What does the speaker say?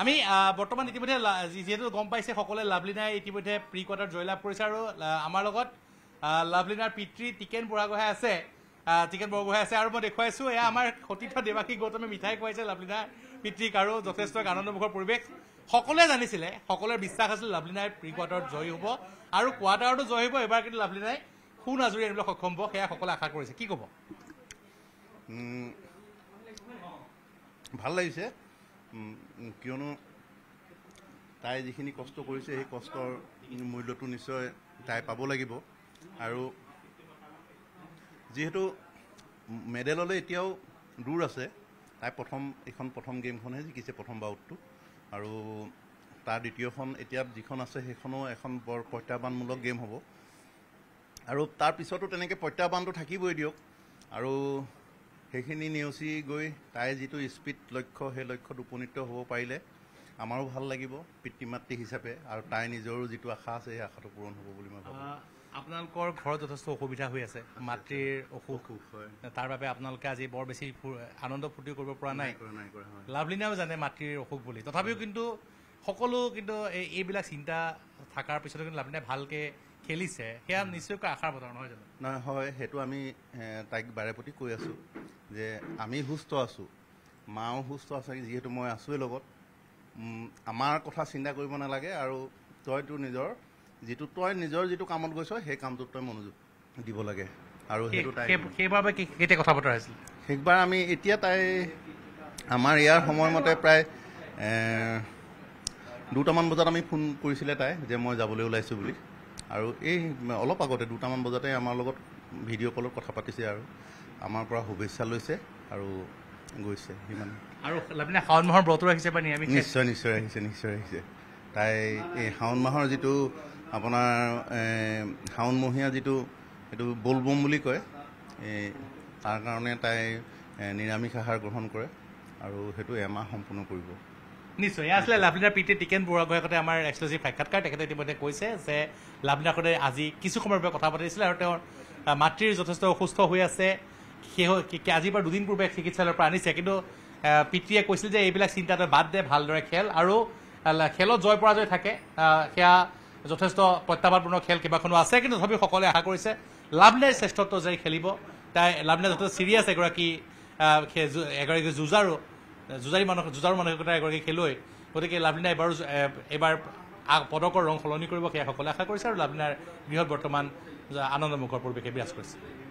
আমি বৰ্তমান ইতিমধ্যে যিহেতু গম পাইছে সকলোৱে লাভলীনাই ইতিমধ্যে প্ৰি কোৱাৰ্টাৰ জয়লাভ কৰিছে আৰু আমাৰ লগত লাভলীনাৰ পিতৃ টিকেন বুঢ়াগোহাঁই আছে টিকেন বৰগোহাঁই আছে আৰু মই দেখুৱাইছো এয়া আমাৰ সতীৰ্থ দেৱাসী গৌতমে মিঠাই খুৱাইছে লাভলীনাৰ পিতৃক আৰু যথেষ্ট আনন্দমুখৰ পৰিৱেশ সকলোৱে জানিছিলে সকলোৰে বিশ্বাস আছিল লাভলীনাই প্ৰি কোৱাৰ্টাৰত জয় হ'ব আৰু কোৱাৰ্টাৰতো জয় হ'ব এইবাৰ কিন্তু লাভলীনাই সোণ আজৰি আনিবলৈ সক্ষম হ'ব সেয়া সকলোৱে আশা কৰিছে কি ক'ব ভাল লাগিছে কিয়নো তাই যিখিনি কষ্ট কৰিছে সেই কষ্টৰ মূল্যটো নিশ্চয় তাই পাব লাগিব আৰু যিহেতু মেডেললৈ এতিয়াও দূৰ আছে তাই প্ৰথম এইখন প্ৰথম গেমখনহে জিকিছে প্ৰথম বাউটটো আৰু তাৰ দ্বিতীয়খন এতিয়া যিখন আছে সেইখনো এখন বৰ প্ৰত্যাহ্বানমূলক গেম হ'ব আৰু তাৰপিছতো তেনেকৈ প্ৰত্যাহ্বানটো থাকিবই দিয়ক আৰু সেইখিনি নেওচি গৈ তাই যিটো স্পীড লক্ষ্য সেই লক্ষ্যত উপনীত হ'ব পাৰিলে আমাৰো ভাল লাগিব পিতৃ মাতৃ হিচাপে আৰু তাই নিজৰো যিটো আশা আছে সেই আশাটো পূৰণ হ'ব বুলি মই ভাবোঁ আপোনালোকৰ ঘৰত যথেষ্ট অসুবিধা হৈ আছে মাতৃৰ অসুখ হয় তাৰ বাবে আপোনালোকে আজি বৰ বেছি আনন্দ ফূৰ্তি কৰিব পৰা নাই লাভলীনাও জানে মাতৃৰ অসুখ বুলি তথাপিও কিন্তু সকলো কিন্তু এই এইবিলাক চিন্তা থকাৰ পিছতো কিন্তু লাভলীনাই ভালকৈ খেলিছে সেয়া নিশ্চয়কৈ আশাৰ বতৰ নহয় জানো নহয় হয় সেইটো আমি তাইক বাৰে প্ৰতি কৈ আছোঁ যে আমি সুস্থ আছোঁ মাও সুস্থ আছে যিহেতু মই আছোৱেই লগত আমাৰ কথা চিন্তা কৰিব নালাগে আৰু তই তোৰ নিজৰ যিটো তই নিজৰ যিটো কামত গৈছ সেই কামটোত তই মনোযোগ দিব লাগে আৰু সেইটো সেইবাবে কেতিয়া কথা বতৰা হৈছিল সেইবাৰ আমি এতিয়া তাই আমাৰ ইয়াৰ সময়মতে প্ৰায় দুটামান বজাত আমি ফোন কৰিছিলে তাই যে মই যাবলৈ ওলাইছোঁ বুলি আৰু এই অলপ আগতে দুটামান বজাতে আমাৰ লগত ভিডিঅ' কলত কথা পাতিছে আৰু আমাৰ পৰা শুভেচ্ছা লৈছে আৰু গৈছে সিমান আৰু লাগিলে শাওণ মাহৰ ব্ৰতো ৰাখিছে বা নিৰামিষ নিশ্চয় নিশ্চয় ৰাখিছে নিশ্চয় ৰাখিছে তাই এই শাওন মাহৰ যিটো আপোনাৰ শাওনমহীয়া যিটো সেইটো বলবম বুলি কয় এই তাৰ কাৰণে তাই নিৰামিষ আহাৰ গ্ৰহণ কৰে আৰু সেইটো এমাহ সম্পূৰ্ণ কৰিব নিশ্চয় এয়া আছিলে লাভলীনাৰ পিতৃ টিকেন বৰুৱাগৰ সৈতে আমাৰ এক্সক্লুচিভ সাক্ষাৎকাৰ তেখেতে ইতিমধ্যে কৈছে যে লাভলীনাৰ সৈতে আজি কিছু সময়ৰ পৰা কথা পাতিছিলে আৰু তেওঁৰ মাতৃৰ যথেষ্ট অসুস্থ হৈ আছে সেই আজিৰ পৰা দুদিন পূৰ্বে চিকিৎসালয়ৰ পৰা আনিছে কিন্তু পিতৃয়ে কৈছিল যে এইবিলাক চিন্তাতে বাদ দে ভালদৰে খেল আৰু খেলত জয় পৰাজয় থাকে সেয়া যথেষ্ট প্ৰত্যাহ্বানপূৰ্ণ খেল কেইবাখনো আছে কিন্তু তথাপিও সকলোৱে আশা কৰিছে লাভলিনাই শ্ৰেষ্ঠত্ব যে খেলিব তাই লাভলিনাই যথেষ্ট চিৰিয়াছ এগৰাকী এগৰাকী যুঁজাৰু যুঁজাৰী মানসিক যুঁজাৰু মানসিকতা এগৰাকী খেলুৱৈ গতিকে লাভলিনাই এবাৰো এইবাৰ পদকৰ ৰং সলনি কৰিব সেয়া সকলোৱে আশা কৰিছে আৰু লাভলীনাৰ গৃহত বৰ্তমান আনন্দমুখৰ পৰিৱেশে বিৰাজ কৰিছে